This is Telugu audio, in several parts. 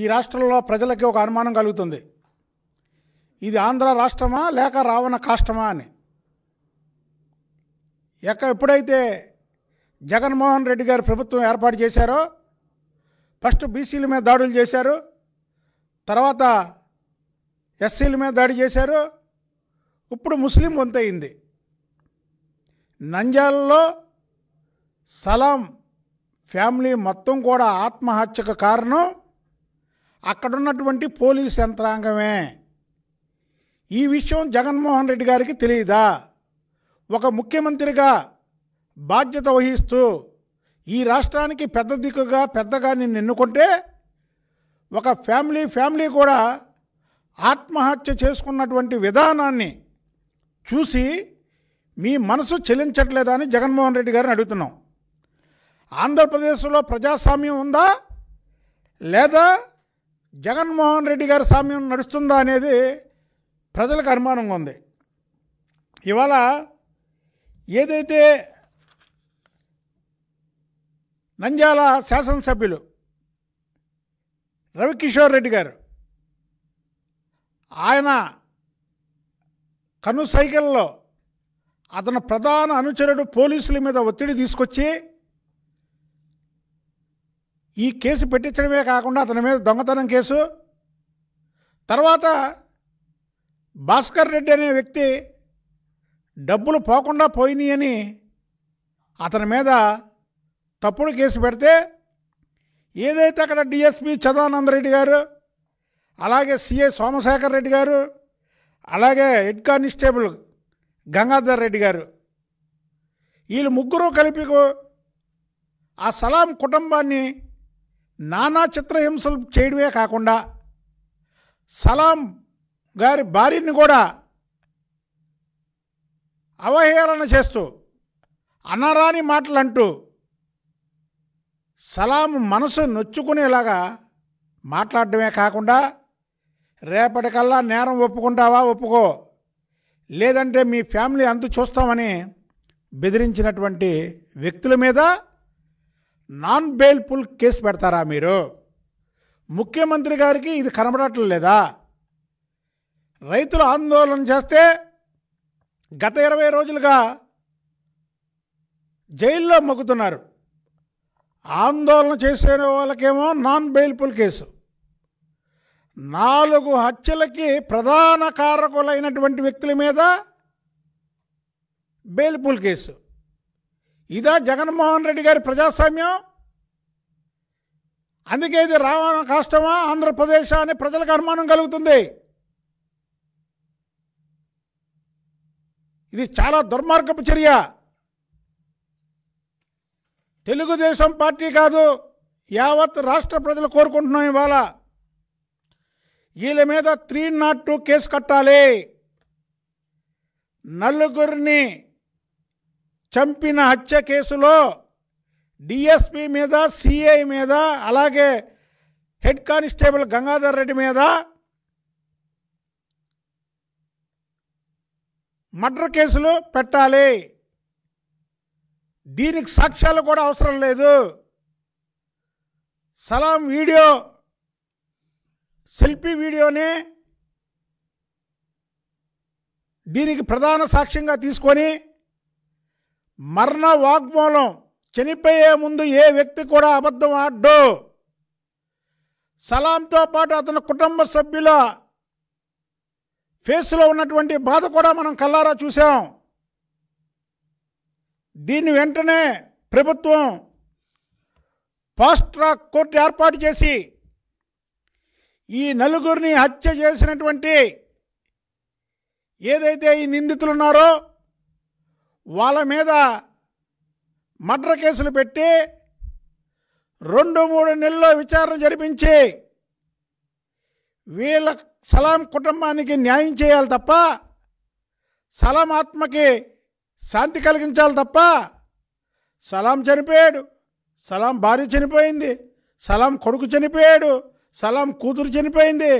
ఈ రాష్ట్రంలో ప్రజలకి ఒక అనుమానం కలుగుతుంది ఇది ఆంధ్ర రాష్ట్రమా లేక రావణ కాష్టమా అని ఎక్క ఎప్పుడైతే జగన్మోహన్ రెడ్డి గారు ప్రభుత్వం ఏర్పాటు చేశారో ఫస్ట్ బీసీల మీద దాడులు చేశారు తర్వాత ఎస్సీల మీద దాడి చేశారు ఇప్పుడు ముస్లిం వంతయింది నంజాలలో సలాం ఫ్యామిలీ మొత్తం కూడా ఆత్మహత్యకు కారణం అక్కడున్నటువంటి పోలీస్ యంత్రాంగమే ఈ విషయం జగన్మోహన్ రెడ్డి గారికి తెలియదా ఒక ముఖ్యమంత్రిగా బాధ్యత వహిస్తూ ఈ రాష్ట్రానికి పెద్ద దిక్కుగా పెద్దగా నిన్ను ఎన్నుకుంటే ఒక ఫ్యామిలీ ఫ్యామిలీ కూడా ఆత్మహత్య చేసుకున్నటువంటి విధానాన్ని చూసి మీ మనసు చెలించట్లేదా అని జగన్మోహన్ రెడ్డి గారిని అడుగుతున్నాం ఆంధ్రప్రదేశ్లో ప్రజాస్వామ్యం ఉందా లేదా జగన్మోహన్ రెడ్డి గారి సామ్యం నడుస్తుందా అనేది ప్రజలకు అనుమానంగా ఉంది ఇవాళ ఏదైతే నంద్యాల శాసనసభ్యులు రవికిషోర్ రెడ్డి గారు ఆయన కను సైకిల్లో అతను ప్రధాన అనుచరుడు పోలీసుల మీద ఒత్తిడి తీసుకొచ్చి ఈ కేసు పెట్టించడమే కాకుండా అతని మీద దొంగతనం కేసు తర్వాత భాస్కర్ రెడ్డి అనే వ్యక్తి డబ్బులు పోకుండా అని అతని మీద తప్పుడు కేసు పెడితే ఏదైతే అక్కడ డిఎస్పి చదానంద రెడ్డి గారు అలాగే సిఐ సోమశేఖర్ రెడ్డి గారు అలాగే హెడ్ కానిస్టేబుల్ గంగాధర్ రెడ్డి గారు వీళ్ళు ముగ్గురు కలిపి ఆ సలాం కుటుంబాన్ని నానా చిత్రహింసలు చేయడమే కాకుండా సలాం గారి భార్యని కూడా అవహేళన చేస్తూ అనరాని మాటలు అంటూ సలాం మనసు నొచ్చుకునేలాగా మాట్లాడమే కాకుండా రేపటికల్లా నేరం ఒప్పుకుంటావా ఒప్పుకో లేదంటే మీ ఫ్యామిలీ అంత చూస్తామని బెదిరించినటువంటి వ్యక్తుల మీద నాన్ బెయిల్ఫుల్ కేసు పెడతారా మీరు ముఖ్యమంత్రి గారికి ఇది కనబడటం లేదా రైతులు ఆందోళన చేస్తే గత ఇరవై రోజులుగా జైల్లో మొక్కుతున్నారు ఆందోళన చేసే వాళ్ళకేమో నాన్ బెయిల్ఫుల్ కేసు నాలుగు హత్యలకి ప్రధాన కారకులైనటువంటి వ్యక్తుల మీద బెయిల్ఫుల్ కేసు ఇదా జగన్మోహన్ రెడ్డి గారి ప్రజాస్వామ్యం అందుకే ఇది రావణ కష్టమా ఆంధ్రప్రదేశ్ అని ప్రజలకు అనుమానం కలుగుతుంది ఇది చాలా దుర్మార్గపు చర్య తెలుగుదేశం పార్టీ కాదు యావత్ రాష్ట్ర ప్రజలు కోరుకుంటున్నాం ఇవాళ వీళ్ళ మీద త్రీ నాట్ టూ కేసు కట్టాలి నలుగురిని చంపిన హత్య కేసులో డిఎస్పీ మీద సిఐ మీద అలాగే హెడ్ కానిస్టేబుల్ గంగాధర్ రెడ్డి మీద మర్డర్ కేసులు పెట్టాలి దీనికి సాక్ష్యాలు కూడా అవసరం లేదు సలాం వీడియో సెల్ఫీ వీడియోనే దీనికి ప్రధాన సాక్ష్యంగా తీసుకొని మరణ వాగ్మూలం చనిపోయే ముందు ఏ వ్యక్తి కూడా అబద్ధం ఆడ్డు సలాంతో పాటు అతని కుటుంబ సభ్యుల ఫేస్లో ఉన్నటువంటి బాధ కూడా మనం కల్లారా చూసాం దీన్ని వెంటనే ప్రభుత్వం ఫాస్ట్ ట్రాక్ కోర్టు ఏర్పాటు చేసి ఈ నలుగురిని హత్య చేసినటువంటి ఏదైతే ఈ నిందితులున్నారో వాళ్ళ మీద మర్డర్ కేసులు పెట్టి రెండు మూడు నెలల్లో విచారణ జరిపించి వీళ్ళ సలాం కుటుంబానికి న్యాయం చేయాలి తప్ప సలాం ఆత్మకి శాంతి కలిగించాలి తప్ప సలాం చనిపోయాడు సలాం భార్య చనిపోయింది సలాం కొడుకు చనిపోయాడు సలాం కూతురు చనిపోయింది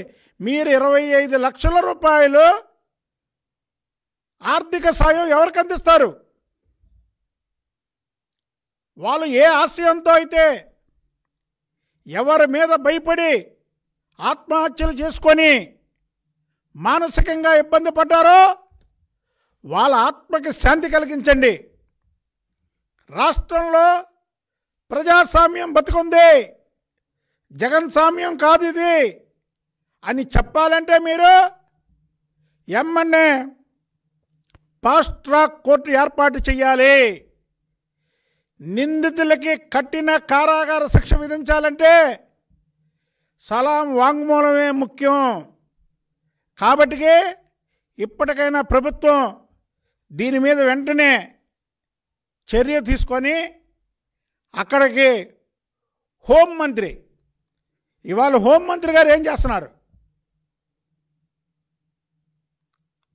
మీరు ఇరవై ఐదు లక్షల రూపాయలు ఆర్థిక సాయం ఎవరికి అందిస్తారు వాళ్ళు ఏ ఆశయంతో అయితే ఎవరి మీద భయపడి ఆత్మహత్యలు చేసుకొని మానసికంగా ఇబ్బంది పడ్డారో వాళ్ళ ఆత్మకి శాంతి కలిగించండి రాష్ట్రంలో ప్రజాస్వామ్యం బతుకుంది జగన్ సామ్యం కాదు ఇది అని చెప్పాలంటే మీరు ఎమ్మెన్యే ఫాస్ట్ ట్రాక్ కోర్టు ఏర్పాటు చేయాలి నిందితులకి కట్టిన కారాగార శిక్ష విధించాలంటే సలాం వాంగ్మూలమే ముఖ్యం కాబట్టి ఇప్పటికైనా ప్రభుత్వం దీని మీద వెంటనే చర్య తీసుకొని అక్కడికి హోంమంత్రి ఇవాళ హోంమంత్రి గారు ఏం చేస్తున్నారు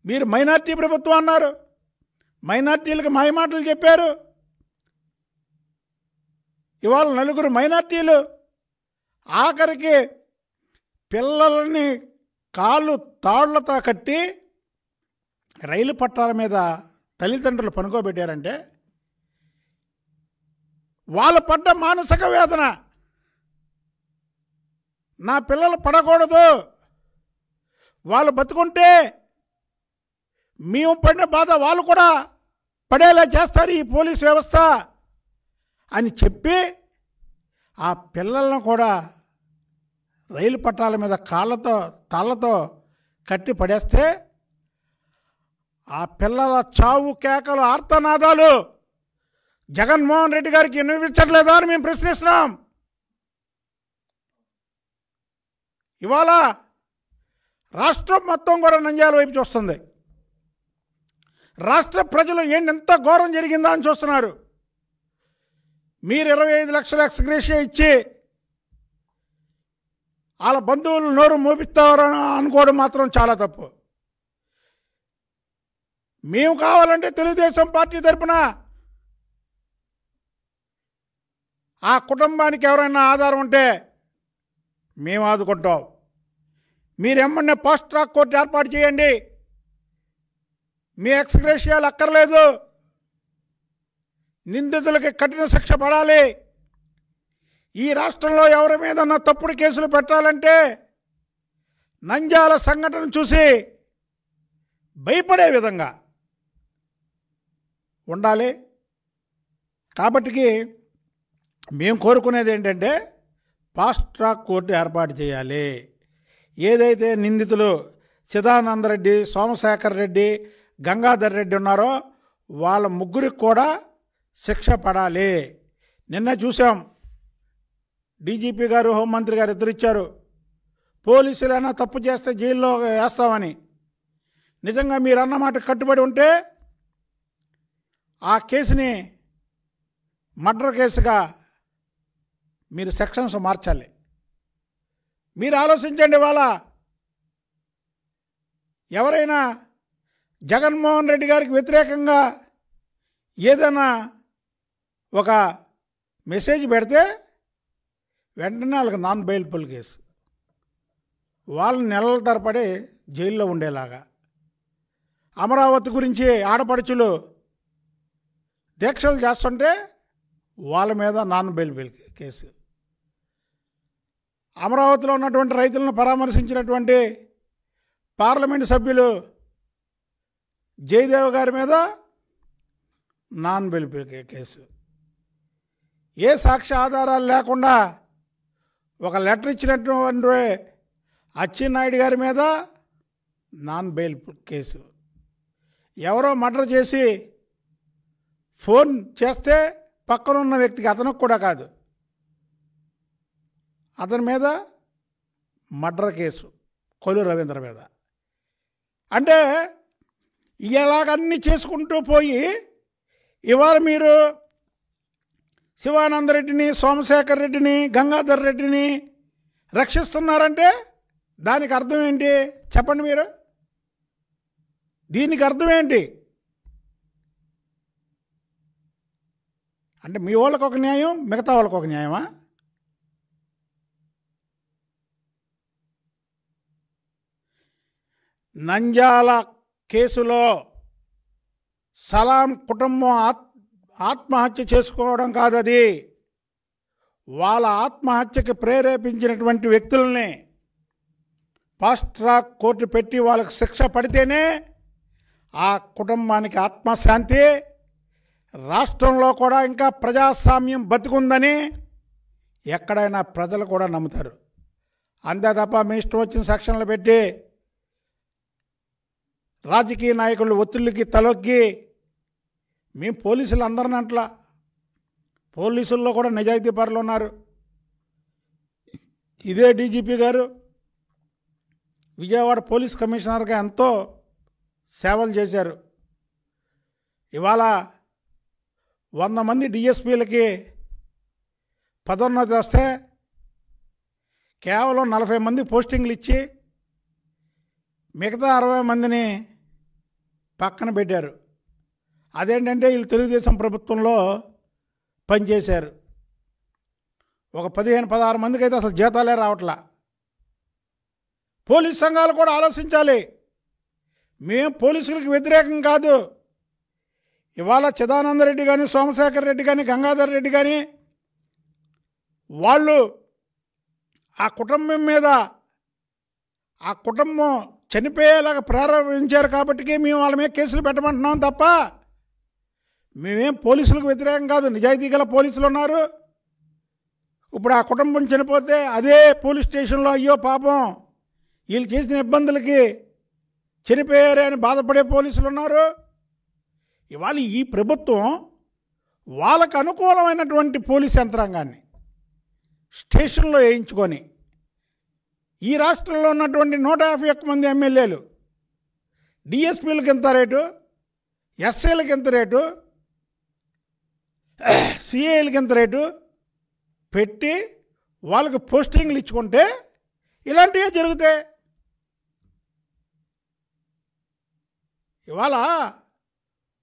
మీరు మైనార్టీ ప్రభుత్వం అన్నారు మైనార్టీలకు మాయమాటలు చెప్పారు ఇవాళ నలుగురు మైనార్టీలు ఆఖరికి పిల్లల్ని కాళ్ళు తాళ్లతో కట్టి రైలు పట్టాల మీద తల్లిదండ్రులు పనుకోబెట్టారంటే వాళ్ళు పడ్డ మానసిక వేదన నా పిల్లలు పడకూడదు వాళ్ళు బతుకుంటే మేము పడిన బాధ వాళ్ళు కూడా పడేలా చేస్తారు ఈ పోలీస్ వ్యవస్థ అని చెప్పి ఆ పిల్లలను కూడా రైలు పట్టాల మీద కాళ్ళతో తాళ్ళతో కట్టి పడేస్తే ఆ పిల్లల చావు కేకలు ఆర్తనాదాలు జగన్మోహన్ రెడ్డి గారికి వినిపించట్లేదా అని మేము ప్రశ్నిస్తున్నాం ఇవాళ రాష్ట్రం మొత్తం కూడా నంజాల వైపు చూస్తుంది రాష్ట్ర ప్రజలు ఎంత ఘోరం జరిగిందా అని చూస్తున్నారు మీరు ఇరవై ఐదు లక్షల ఎక్స్గ్రేషియా ఇచ్చి వాళ్ళ బంధువులు నోరు మోపిస్తారని అనుకోవడం మాత్రం చాలా తప్పు మేము కావాలంటే తెలుగుదేశం పార్టీ తరఫున ఆ కుటుంబానికి ఎవరైనా ఆధారం ఉంటే మేము ఆదుకుంటాం మీరేమన్నా పోస్ట్ ట్రాక్ కోర్టు ఏర్పాటు చేయండి మీ ఎక్స్గ్రేషియాలు అక్కర్లేదు నిందితులకి కఠిన శిక్ష పడాలి ఈ రాష్ట్రంలో ఎవరి మీదన్నా తప్పుడు కేసులు పెట్టాలంటే నంజాల సంఘటన చూసి భయపడే విధంగా ఉండాలి కాబట్టికి మేము కోరుకునేది ఏంటంటే ఫాస్ట్ ట్రాక్ కోర్టు ఏర్పాటు చేయాలి ఏదైతే నిందితులు చిదానందరెడ్డి సోమశేఖర్ రెడ్డి గంగాధర్ రెడ్డి ఉన్నారో వాళ్ళ ముగ్గురికి కూడా శిక్ష పడాలి నిన్న చూసాం డీజీపీ గారు హోంమంత్రి గారు ఇద్దరు ఇచ్చారు పోలీసులైనా తప్పు చేస్తే జైల్లో వేస్తామని నిజంగా మీరు అన్నమాట కట్టుబడి ఉంటే ఆ కేసుని మర్డర్ కేసుగా మీరు సెక్షన్స్ మార్చాలి మీరు ఆలోచించండి వాళ్ళ ఎవరైనా జగన్మోహన్ రెడ్డి గారికి వ్యతిరేకంగా ఏదైనా ఒక మెసేజ్ పెడితే వెంటనే వాళ్ళకి నాన్ బెయిల్బుల్ కేసు వాళ్ళు నెలల తరపడి జైల్లో ఉండేలాగా అమరావతి గురించి ఆడపడుచులు దీక్షలు చేస్తుంటే వాళ్ళ మీద నాన్ బెయిల్బుల్ కేసు అమరావతిలో ఉన్నటువంటి రైతులను పరామర్శించినటువంటి పార్లమెంటు సభ్యులు జయదేవ్ గారి మీద నాన్ బెలిపి కేసు ఏ సాక్ష్య ఆధారాలు లేకుండా ఒక లెటర్ ఇచ్చినటువంటి అచ్చెన్నాయుడు గారి మీద నాన్ బెయిల్ కేసు ఎవరో మర్డర్ చేసి ఫోన్ చేస్తే పక్కనున్న వ్యక్తికి అతనికి కూడా కాదు అతని మీద మర్డర్ కేసు కొలు రవీంద్ర మీద అంటే ఇలాగన్నీ చేసుకుంటూ పోయి ఇవాళ మీరు శివానంద రెడ్డిని సోమశేఖర్ రెడ్డిని గంగాధర్ రెడ్డిని రక్షిస్తున్నారంటే దానికి అర్థం ఏంటి చెప్పండి మీరు దీనికి అర్థం ఏంటి అంటే మీ వాళ్ళకి ఒక న్యాయం మిగతా వాళ్ళకి ఒక న్యాయమా నంజాల కేసులో సలాం కుటుంబం ఆత్ ఆత్మహత్య చేసుకోవడం కాదు అది వాళ్ళ ఆత్మహత్యకి ప్రేరేపించినటువంటి వ్యక్తుల్ని ఫాస్ట్ ట్రాక్ కోర్టు పెట్టి వాళ్ళకి శిక్ష పడితేనే ఆ కుటుంబానికి ఆత్మశాంతి రాష్ట్రంలో కూడా ఇంకా ప్రజాస్వామ్యం బతుకుందని ఎక్కడైనా ప్రజలు కూడా నమ్ముతారు అంతే తప్ప మీ ఇష్టం వచ్చిన సెక్షన్లు పెట్టి రాజకీయ నాయకులు ఒత్తిళ్ళకి తలొక్కి మేము పోలీసులు అందరిని అట్లా పోలీసుల్లో కూడా నిజాయితీ పరులు ఉన్నారు ఇదే డీజీపీ గారు విజయవాడ పోలీస్ కమిషనర్గా ఎంతో సేవలు చేశారు ఇవాళ వంద మంది డిఎస్పీలకి పదోన్నతి వస్తే కేవలం నలభై మంది పోస్టింగ్లు ఇచ్చి మిగతా అరవై మందిని పక్కన పెట్టారు అదేంటంటే వీళ్ళు తెలుగుదేశం ప్రభుత్వంలో పనిచేశారు ఒక పదిహేను పదహారు మందికి అయితే అసలు జీతాలే రావట్లా పోలీస్ సంఘాలు కూడా ఆలోచించాలి మేము పోలీసులకు వ్యతిరేకం కాదు ఇవాళ చిదానందరెడ్డి కానీ సోమశేఖర్ రెడ్డి కానీ గంగాధర్ రెడ్డి కానీ వాళ్ళు ఆ కుటుంబం మీద ఆ కుటుంబం చనిపోయేలాగా ప్రారంభించారు కాబట్టి మేము వాళ్ళ మీద కేసులు పెట్టమంటున్నాం తప్ప మేమేం పోలీసులకు వ్యతిరేకం కాదు నిజాయితీ గల పోలీసులు ఉన్నారు ఇప్పుడు ఆ కుటుంబం చనిపోతే అదే పోలీస్ స్టేషన్లో అయ్యో పాపం వీళ్ళు చేసిన ఇబ్బందులకి చనిపోయారే అని బాధపడే పోలీసులు ఉన్నారు ఇవాళ ఈ ప్రభుత్వం వాళ్ళకు అనుకూలమైనటువంటి పోలీస్ యంత్రాంగాన్ని స్టేషన్లో వేయించుకొని ఈ రాష్ట్రంలో ఉన్నటువంటి నూట యాభై ఒక్క మంది ఎమ్మెల్యేలు డిఎస్పీలకు ఎంత రేటు ఎస్సీలకు ఎంత రేటు సిఏలకు ఎంత రేటు పెట్టి వాళ్ళకి పోస్టింగ్లు ఇచ్చుకుంటే ఇలాంటివే జరుగుతాయి ఇవాళ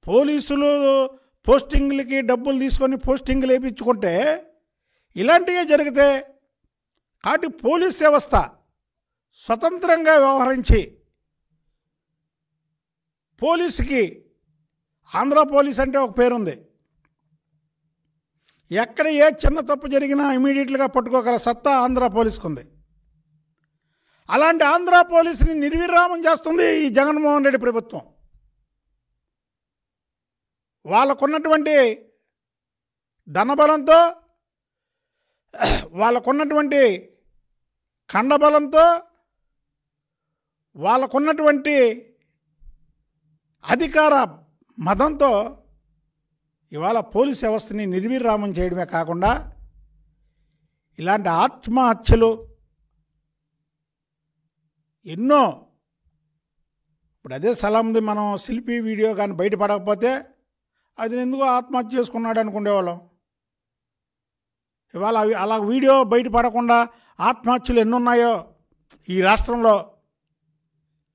పోలీసులు పోస్టింగ్లకి డబ్బులు తీసుకొని పోస్టింగ్లు వేయించుకుంటే ఇలాంటివే జరిగితే కాబట్టి పోలీస్ వ్యవస్థ స్వతంత్రంగా వ్యవహరించి పోలీసుకి ఆంధ్ర పోలీస్ అంటే ఒక పేరుంది ఎక్కడ ఏ చిన్న తప్పు జరిగినా ఇమీడియట్గా పట్టుకోగల సత్తా ఆంధ్ర పోలీస్కు ఉంది అలాంటి ఆంధ్ర పోలీసుని నిర్విరామం చేస్తుంది ఈ జగన్మోహన్ రెడ్డి ప్రభుత్వం వాళ్ళకున్నటువంటి ధనబలంతో వాళ్ళకున్నటువంటి ఖండబలంతో వాళ్ళకున్నటువంటి అధికార మతంతో ఇవాళ పోలీస్ వ్యవస్థని నిర్వీర్రామం చేయడమే కాకుండా ఇలాంటి ఆత్మహత్యలు ఎన్నో ఇప్పుడు అదే సలాంది మనం శిల్పి వీడియో కానీ బయటపడకపోతే అది ఎందుకో ఆత్మహత్య చేసుకున్నాడు అనుకునేవాళ్ళం ఇవాళ అలా వీడియో బయటపడకుండా ఆత్మహత్యలు ఎన్నున్నాయో ఈ రాష్ట్రంలో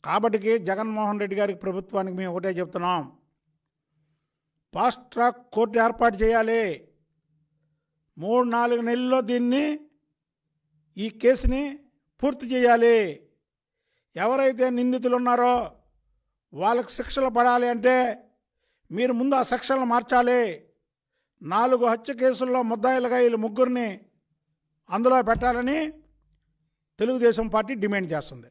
కాబట్టికి జగన్మోహన్ రెడ్డి గారికి ప్రభుత్వానికి మేము ఒకటే చెప్తున్నాం ఫాస్ట్ ట్రాక్ కోర్టు ఏర్పాటు చేయాలి మూడు నాలుగు నెలల్లో దీన్ని ఈ కేసుని పూర్తి చేయాలి ఎవరైతే నిందితులు ఉన్నారో వాళ్ళకి శిక్షలు పడాలి అంటే మీరు ముందు ఆ శిక్షలను మార్చాలి నాలుగు హత్య కేసుల్లో ముద్దాయిలుగా వీళ్ళు ముగ్గురిని అందులో పెట్టాలని తెలుగుదేశం పార్టీ డిమాండ్ చేస్తుంది